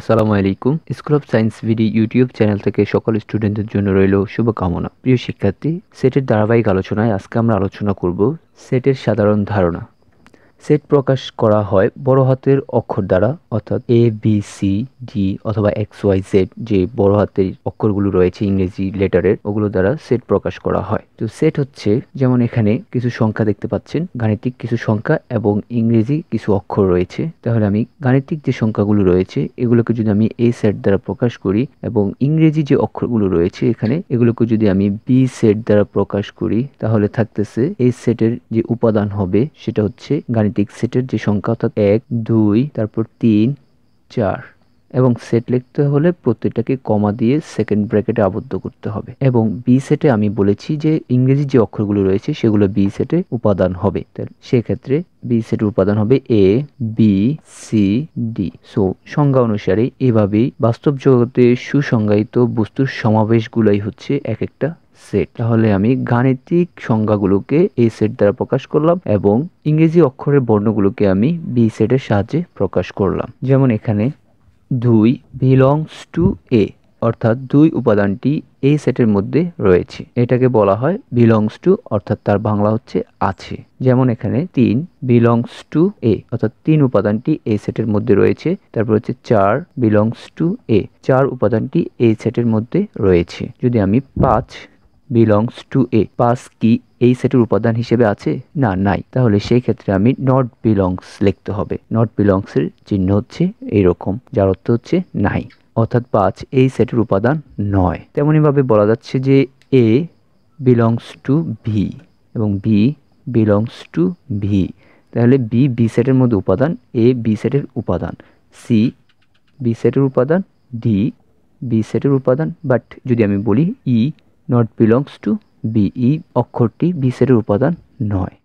আসসালামু আলাইকুম school of science ভিডি ইউটিউব চ্যানেল থেকে সকল স্টুডেন্টদের জন্য রইল শুভকামনা প্রিয় শিক্ষার্থী সেটের ধারাবাহিক আলোচনায় আজকে আমরা আলোচনা করব সেটের সাধারণ ধারণা সেট প্রকাশ করা হয় বড় হাতের অক্ষর দ্বারা অর্থাৎ এ বি সি ডি অথবা এক্স ওয়াই জেড যে বড় হাতের অক্ষরগুলো রয়েছে ইংরেজি লেটারের ওগুলো দ্বারা সেট প্রকাশ করা হয় তো সেট হচ্ছে যেমন এখানে কিছু সংখ্যা দেখতে পাচ্ছেন গাণিতিক কিছু সংখ্যা এবং ইংরেজি কিছু অক্ষর রয়েছে তাহলে আমি গাণিতিক যে সংখ্যাগুলো রয়েছে এগুলোকে যদি আমি এ সেট দ্বারা প্রকাশ করি এবং ইংরেজি যে অক্ষরগুলো রয়েছে এখানে এগুলোকে যদি আমি বি সেট দ্বারা প্রকাশ করি তাহলে থাকতেছে এই সেটের যে উপাদান হবে সেটা হচ্ছে গাণিতিক গাণিতিক সেটের যে সংখ্যা অর্থাৎ এক দুই তারপর তিন চার এবং সেট লিখতে হলে প্রত্যেকটাকে কমা দিয়ে সেকেন্ড ব্র্যাকেটে আবদ্ধ করতে হবে এবং বি সেটে আমি বলেছি যে ইংরেজি যে অক্ষরগুলো রয়েছে সেগুলো বি সেটে উপাদান হবে সেক্ষেত্রে বি সেটের উপাদান হবে A B C D so সংজ্ঞা অনুসারে এভাবেই বাস্তব জগতে সুসংজ্ঞায়িত বস্তুর সমাবেশগুলাই হচ্ছে এক একটা সেট তাহলে আমি গাণিতিক সংজ্ঞাগুলোকে এই সেট দ্বারা প্রকাশ করলাম এবং ইংরেজি অক্ষরের বর্ণগুলোকে আমি বি সেটের সাহায্যে প্রকাশ করলাম যেমন এখানে দুই বিলংস টু এ অর্থাৎ দুই উপাদানটি এই সেটের মধ্যে রয়েছে এটাকে বলা হয় বিলংস টু অর্থাৎ তার বাংলা হচ্ছে আছে যেমন এখানে তিন বিলংস টু এ অর্থাৎ তিন উপাদানটি এই সেটের মধ্যে রয়েছে তারপর হচ্ছে চার বিলংস টু এ চার উপাদানটি এই সেটের মধ্যে রয়েছে যদি আমি পাঁচ বিলংস টু এ পাস কি এই সেটের উপাদান হিসেবে আছে না নাই তাহলে সেই ক্ষেত্রে আমি নট বিলংস লিখতে হবে নট বিলংসের চিহ্ন হচ্ছে এইরকম যার অর্থ হচ্ছে নাই অর্থাৎ পাঁচ এই সেটের উপাদান নয় তেমনইভাবে বলা যাচ্ছে যে এ বিলংস টু ভি এবং বি বিলংস টু ভি তাহলে বি বি সেটের মধ্যে উপাদান এ বি সেটের উপাদান সি বি সেটের উপাদান ডি বি সেটের উপাদান বাট যদি আমি বলি E e, not belongs to B E অক্ষরটি বিসের উপাদান নয়